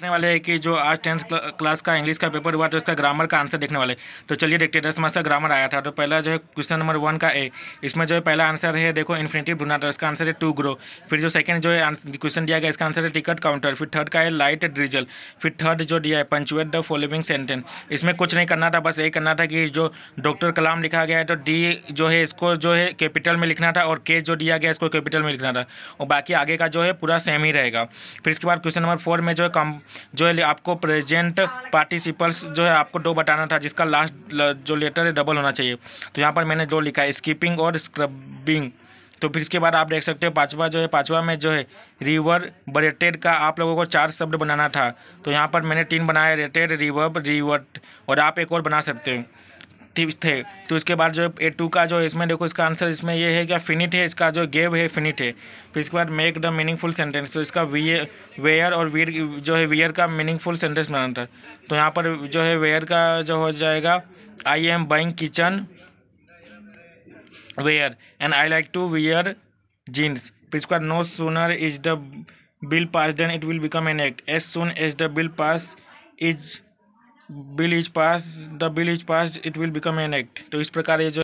देखने वाले हैं कि जो आज टेंथ क्लास का इंग्लिश का पेपर हुआ तो इसका ग्रामर का आंसर देखने वाले तो चलिए देखते हैं दस मार्क्स का ग्रामर आया था तो पहला जो है क्वेश्चन नंबर वन का ए इसमें जो है पहला आंसर है देखो इन्फिनेटिव ढूंढा था इसका आंसर है टू ग्रो फिर जो सेकंड जो है क्वेश्चन दिया गया इसका आंसर है टिकट काउंटर फिर थर्ड का है लाइट ड्रिजल फिर थर्ड जो दिया है पंचुएट द फॉलोइंग सेंटेंस इसमें कुछ नहीं करना था बस यही करना था कि जो डॉक्टर कलाम लिखा गया है तो डी जो है इसको जो है कैपिटल में लिखना था और के जो दिया गया इसको कैपिटल में लिखना था और बाकी आगे का जो है पूरा सेम ही रहेगा फिर इसके बाद क्वेश्चन नंबर फोर में जो है जो है आपको प्रेजेंट पार्टिसिपल्स जो है आपको दो बताना था जिसका लास्ट जो लेटर है डबल होना चाहिए तो यहाँ पर मैंने दो लिखा है स्कीपिंग और स्क्रबिंग तो फिर इसके बाद आप देख सकते हो पाँचवा जो है पाँचवा में जो है रिवर बरेटेड का आप लोगों को चार शब्द बनाना था तो यहाँ पर मैंने तीन बनाया रेटेड रिवर रिवर्ट और आप एक और बना सकते हो ठीक थे तो इसके बाद जो ए टू का जो इसमें देखो इसका आंसर इसमें ये है क्या फिनिट है इसका जो गेव है फिनिट है फिर इसके बाद मेक द मीनिंगफुल सेंटेंस तो इसका वी वेयर और वीर जो है वेयर का मीनिंगफुल सेंटेंस बनाना था तो यहाँ पर जो है वेयर का जो हो जाएगा I am buying kitchen ware and I like to wear jeans फिर इसके बाद no sooner is the bill pass than it will become an act as soon as the bill pass is bill is pass the bill is pass it will become an act तो इस प्रकार ये जो